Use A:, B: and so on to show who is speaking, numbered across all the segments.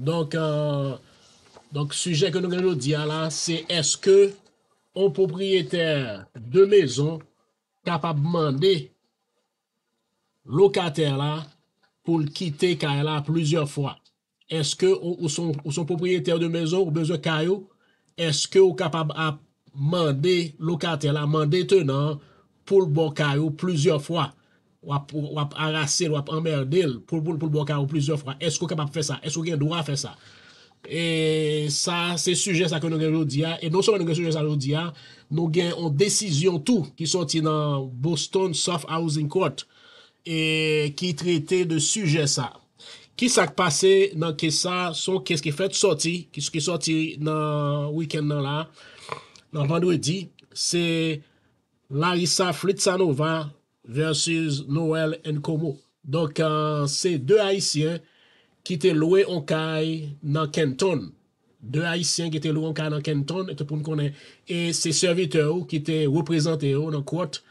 A: Donk, euh, donk sujet ke nou gen nou diya la, se eske ou popriyeter de mezon kapab mande lokater la pou l'kite kayo la plouzyor fwa. Eske ou son popriyeter de mezon ou bezo kayo, eske ou kapab mande lokater la, mande tenan pou l'bon kayo plouzyor fwa. wap arrasil, wap emmerdil, pou lboun pou lbouka ou plizor fwa, esko kebab fwe sa, esko gen dwa fwe sa. E sa, se suje sa konon gen lodi a, e non son konon gen suje sa lodi a, nou gen on desizyon tou, ki soti nan Boston Soft Housing Court, e ki trete de suje sa. Ki sak pase nan ke sa, son keske fwe tout soti, keske soti nan wikend nan la, nan mandou e di, se Larissa Fritzanova, versus Noel Nkomo. Donk euh, se de Haitien ki te loue onkai nan Kenton. De Haitien ki te loue onkai nan Kenton, etepoun konen, e se servite ou ki te reprezente ou nan kvote.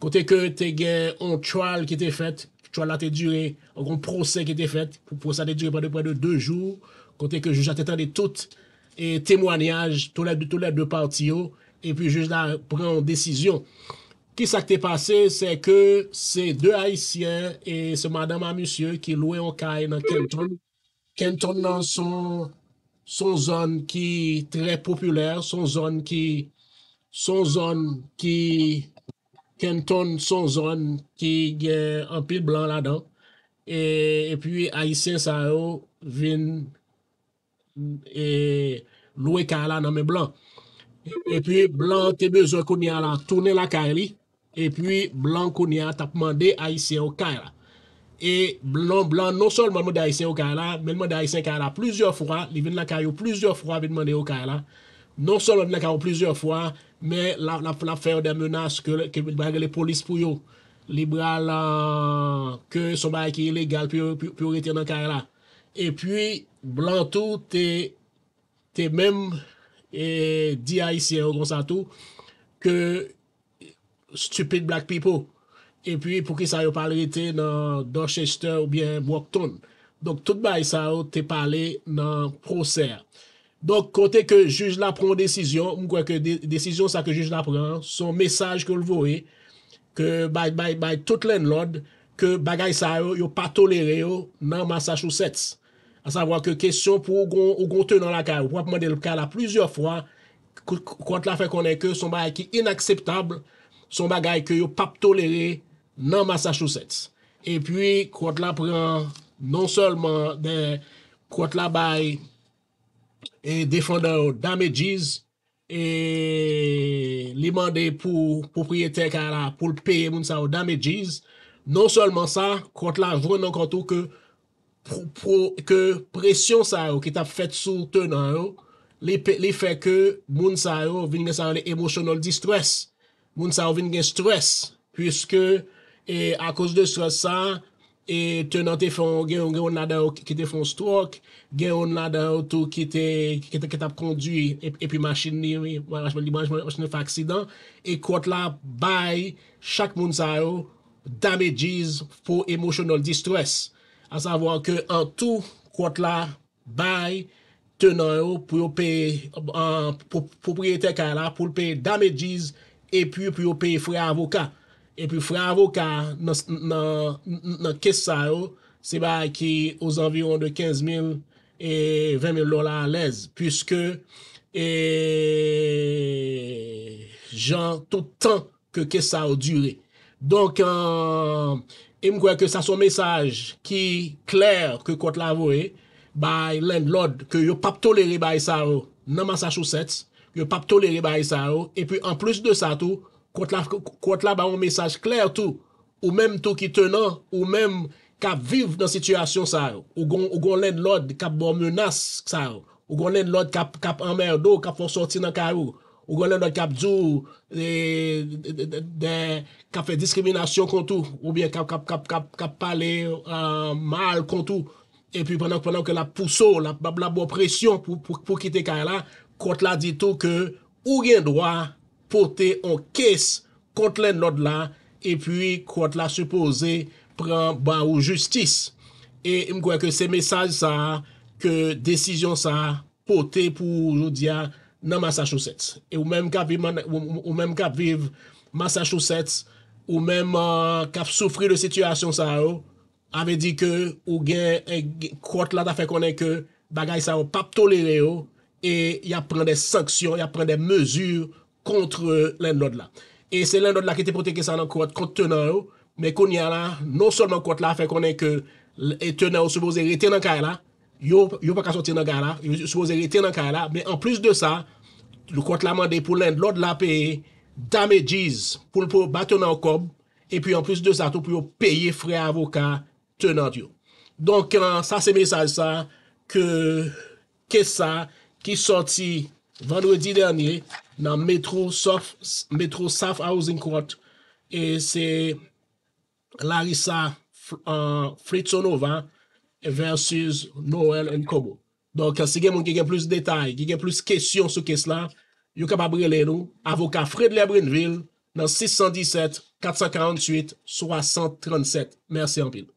A: Kote ke te gen an chwal ki te fet, chwal la te dure, an kon proses ki te fet, proses te dure prade prade de 2 jou, kote ke juja te tende tout, e temwanyaj, tout le dupartio, epi juja la pren decisyon. ki sa k te pase se ke se de Haitien e se madame a monsieur ki loue an kay nan Kenton Kenton nan son son zon ki tre populer son zon ki son zon ki Kenton son zon ki gen an pil blan la don e pi Haitien sa yo vin e loue kay la nan men blan e pi blan te bezo kou ni ala toune la kay li Et puis, Blancounia tap mande Aïsien ou Kayla. Et Blancounia, non sol man mou de Aïsien ou Kayla, men mou de Aïsien ou Kayla, plusieurs fwa, li ven la kayo, plusieurs fwa ven mande ou Kayla. Non sol man ven la kayo, plusieurs fwa, men la fè ou de menas ke bagè le polis pou yo. Li bra la, ke soma e ki ilegal, pi ou rete nan Kayla. Et puis, Blancounia, te men di Aïsien ou Gonçantou, ke stupid black people. E pwi pou ki sa yo pale rite nan Dorchester ou bie Mwokton. Donk tout bagay sa yo te pale nan pro ser. Donk kote ke juj la pran desisyon, mwen kwa ke desisyon sa ke juj la pran, son mesaj kon lvo e, ke bagay sa yo yo pa tolere yo nan massa chousets. A sa vwa ke kesyon pou ou gonte nan la ka. Ou wap mwen de la ka la plusieurs fwa, kont la fe konen ke son bagay ki inakseptabl son bagay ke yo pap tolere nan massa chouset. E pwi, kwa tla preman, non selman kwa tla bay e defanda yo damejiz e li mande pou priyete ka la pou l'peye non non moun sa yo damejiz, non selman sa, kwa tla vwen nan kwa tou ke presyon sa yo ki tap fèt sou tè nan yo, li fè ke moun sa yo vinme sa yo le emosyonol distresse. moun sa ou vin gen stres, pwiske, e akos de stres sa, e tenan te fon, gen yon nadar ou ki te fon stok, gen yon nadar ou tou ki te, ki te ket ap kondui, epi e masin ni, wajman li manjman, wajman li faksidan, e kwa tla bay, chak moun sa ou, damejiz pou emosyonol di stres. A sa avan ke an tou, kwa tla bay, tenan ou pou yon pe, pou priyete kala, pou yon pe damejiz, epi pou yo peye fray avoka. Epi fray avoka nan kes sa yo, se ba ki ou zanviron de 15.000 et 20.000 lola a lez, pwiske jantoutan ke kes sa yo dure. Donk, e mkwe ke sa son mesaj ki kler ke kote la vo e, ba len lod ke yo pap toleri bay sa yo nanman sa chou sete, yo pap toleri bayi sa yo, epi an plus de sa tou, kwa t'la ba moun mesaj kler tou, ou menm tou ki tenan, ou menm kap viv nan situasyon sa yo, ou gon lèd lòd kap bo menas sa yo, ou gon lèd lòd kap amèr do, kap fò sorti nan karyou, ou gon lèd lòd kap djou, e, kap fè diskriminasyon kontou, ou bien kap pale euh, mal kontou, epi penanke la pousso, la bo presyon pou kite karyou la, kwa tla ditou ke ou gen dwa pote an kes kontlen lode la, epi kwa tla supose pran ban ou justis. E mkwen ke se mesaj sa ke desisyon sa pote pou jou diya nan massa chouset. E ou menm kap viv massa chouset, ou menm kap euh, soufri de sityasyon sa ou, ave di ke ou gen e, kwa tla da fe konen ke bagay sa ou pap tolere ou, e ya pren de sanksyon, ya pren de mezur kontre lènd lòd la. E se lènd lòd la ki te poteke sa nan kote kontre tè nan yo, me konye la, non sol nan kote la, fek konen ke e tè nan yo soubo zèri tè nan kare la, yo pa ka sot tè nan kare la, soubo zèri tè nan kare la, me en plus de sa, lò kote la mande pou lènd lòd la pe, damejiz pou l'po batè nan kòb, e pi en plus de sa, tou pou yo peye fre avoka tè nan yo. Donk, sa euh, se mesaj sa, ke sa, ki sorti vendredi dernye nan Metro South Housing Court, e se Larissa euh, Fritsonova versus Noel Nkobo. Donk ase gen moun ki gen plus detay, ki gen plus kesyon sou kes la, yo kapabre le nou, avoka Fred Lebronville nan 617-448-637. Merse an pil.